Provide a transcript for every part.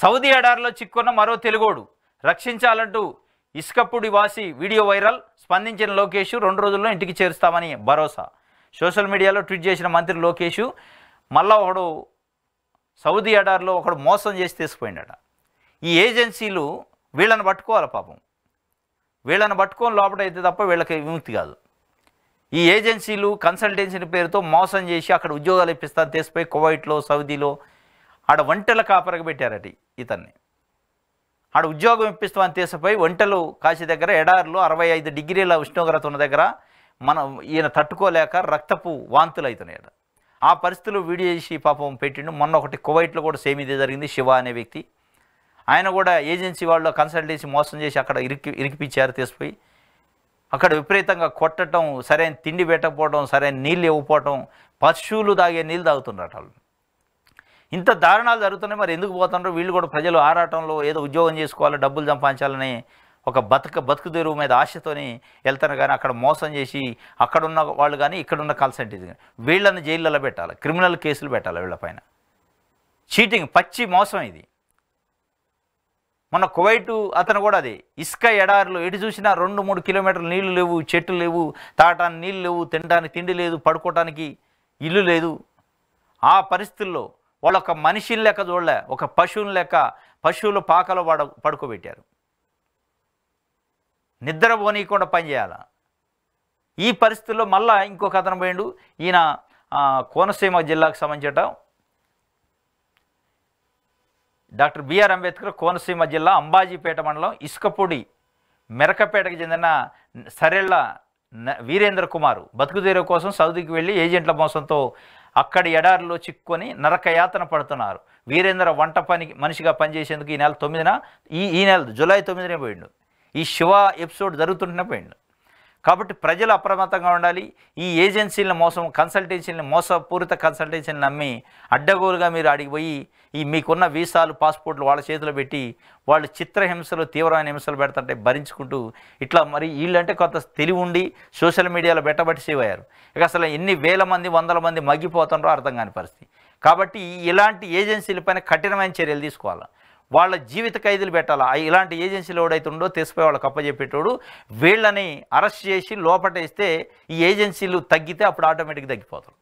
Saudi ఎడారిలో చిక్కున్న మరో తెలుగోడు రక్షించాలంటూ ఇసుకప్పుడి వాసి వీడియో వైరల్ స్పందించిన లోకేష్ రెండు రోజుల్లో ఇంటికి చేరుస్తామని భరోసా సోషల్ మీడియాలో ట్వీట్ చేసిన మంత్రి లోకేష్ మళ్ళా ఒకడు సౌదీ ఎడారిలో ఒకడు మోసం చేసి తీసుకుపోయిండట ఈ ఏజెన్సీలు వీళ్ళని పట్టుకోవాలి పాపం వీళ్ళని పట్టుకొని లోపలైతే తప్ప వీళ్ళకి విముక్తి కాదు ఈ ఏజెన్సీలు కన్సల్టెన్సీ పేరుతో మోసం చేసి అక్కడ ఉద్యోగాలు ఇప్పిస్తాను తీసిపోయి కువైట్లో సౌదీలో ఆడ వంటల కాపరకు పెట్టారట ఇతన్ని ఆడ ఉద్యోగం ఇప్పిస్తామని తీసపోయి వంటలు కాశీ దగ్గర ఎడారిలో అరవై ఐదు డిగ్రీల ఉష్ణోగ్రత ఉన్న దగ్గర మనం ఈయన తట్టుకోలేక రక్తపు వాంతులు అవుతున్నాయట ఆ పరిస్థితులు వీడియో చేసి పాపం పెట్టిండు మొన్న ఒకటి కువైట్లో కూడా సేమ్ ఇదే జరిగింది శివ అనే వ్యక్తి ఆయన కూడా ఏజెన్సీ వాళ్ళు కన్సల్టెన్సీ మోసం చేసి అక్కడ ఇరికి ఇరికిపించారు తీసిపోయి అక్కడ విపరీతంగా కొట్టడం సరైన తిండి పెట్టకపోవడం సరైన నీళ్ళు ఇవ్వకపోవడం పశువులు తాగే నీళ్ళు తాగుతున్నారు వాళ్ళు ఇంత దారుణాలు జరుగుతున్నాయి మరి ఎందుకు పోతున్నారు వీళ్ళు కూడా ప్రజలు ఆరాటంలో ఏదో ఉద్యోగం చేసుకోవాలి డబ్బులు సంపాదించాలని ఒక బతుక బతుకు తెరువు మీద ఆశతోని వెళ్తారు కానీ అక్కడ మోసం చేసి అక్కడున్న వాళ్ళు కానీ ఇక్కడున్న కాల్ వీళ్ళని జైళ్ళలో పెట్టాలి క్రిమినల్ కేసులు పెట్టాలి వీళ్ళపైన చీటింగ్ పచ్చి మోసం ఇది మొన్న కువైటు అతను కూడా అది ఇసుక ఎడారులు ఎటు చూసినా రెండు మూడు కిలోమీటర్లు నీళ్లు లేవు చెట్లు లేవు తాటానికి నీళ్ళు లేవు తినడానికి తిండి లేదు పడుకోవటానికి ఇల్లు లేదు ఆ పరిస్థితుల్లో వాళ్ళు ఒక మనిషిని లెక్క చూడలే ఒక పశువుని లెక్క పశువులు పాకలు పడ పడుకోబెట్టారు నిద్ర పోనీయకుండా పనిచేయాల ఈ పరిస్థితుల్లో మళ్ళా ఇంకొక కథనం పోయిండు ఈయన కోనసీమ జిల్లాకు సంబంధించట డాక్టర్ బిఆర్ అంబేద్కర్ కోనసీమ జిల్లా అంబాజీపేట మండలం ఇసుకపూడి మెరకపేటకు చెందిన సరేళ్ల వీరేంద్ర కుమారు బతుకుదేరే కోసం సౌదీకి వెళ్ళి ఏజెంట్ల మోసంతో అక్కడి ఎడారిలో చిక్కుకొని నరకయాతన పడుతున్నారు వీరేంద్ర వంట పని మనిషిగా పనిచేసేందుకు ఈ నెల తొమ్మిదిన ఈ ఈ నెల జూలై తొమ్మిదినే పోయిండు ఈ శివ ఎపిసోడ్ జరుగుతుంటేనే పోయిండు కాబట్టి ప్రజలు అప్రమత్తంగా ఉండాలి ఈ ఏజెన్సీలను మోసం కన్సల్టెన్సీలను మోసపూరిత కన్సల్టెన్సీని నమ్మి అడ్డగోలుగా మీరు అడిగిపోయి ఈ మీకున్న వీసాలు పాస్పోర్ట్లు వాళ్ళ చేతిలో పెట్టి వాళ్ళు చిత్రహింసలు తీవ్రమైన హింసలు పెడతారంటే భరించుకుంటూ ఇట్లా మరి వీళ్ళంటే కొంత తెలివి ఉండి సోషల్ మీడియాలో బెట్టబట్టి సేవయ్యారు ఇక అసలు ఎన్ని వేల మంది వందల మంది మగ్గిపోతుండ్రో అర్థం కాని పరిస్థితి కాబట్టి ఇలాంటి ఏజెన్సీలపైన కఠినమైన చర్యలు తీసుకోవాలి వాళ్ళ జీవిత ఖైదీలు పెట్టాలా ఇలాంటి ఏజెన్సీలు ఎవడైతే ఉండో తీసిపోయి వాళ్ళకి అప్పచెప్పేటోడు వీళ్ళని అరెస్ట్ చేసి లోపటేస్తే ఈ ఏజెన్సీలు తగ్గితే అప్పుడు ఆటోమేటిక్గా తగ్గిపోతారు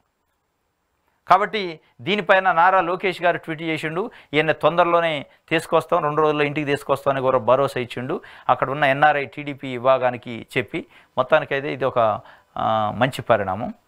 కాబట్టి దీనిపైన నారా లోకేష్ గారు ట్వీట్ చేసిండు ఈయన తొందరలోనే తీసుకొస్తాం రెండు రోజుల్లో ఇంటికి తీసుకొస్తామని కూడా భరోసా ఇచ్చిండు అక్కడ ఉన్న ఎన్ఆర్ఐ టీడీపీ విభాగానికి చెప్పి మొత్తానికైతే ఇది ఒక మంచి పరిణామం